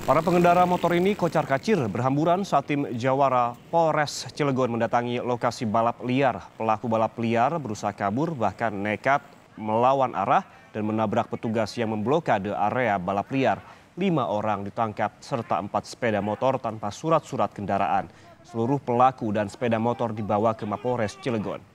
Para pengendara motor ini kocar kacir berhamburan saat tim Jawara Polres Cilegon mendatangi lokasi balap liar. Pelaku balap liar berusaha kabur bahkan nekat melawan arah dan menabrak petugas yang memblokade area balap liar. Lima orang ditangkap serta empat sepeda motor tanpa surat-surat kendaraan. Seluruh pelaku dan sepeda motor dibawa ke Mapolres Cilegon.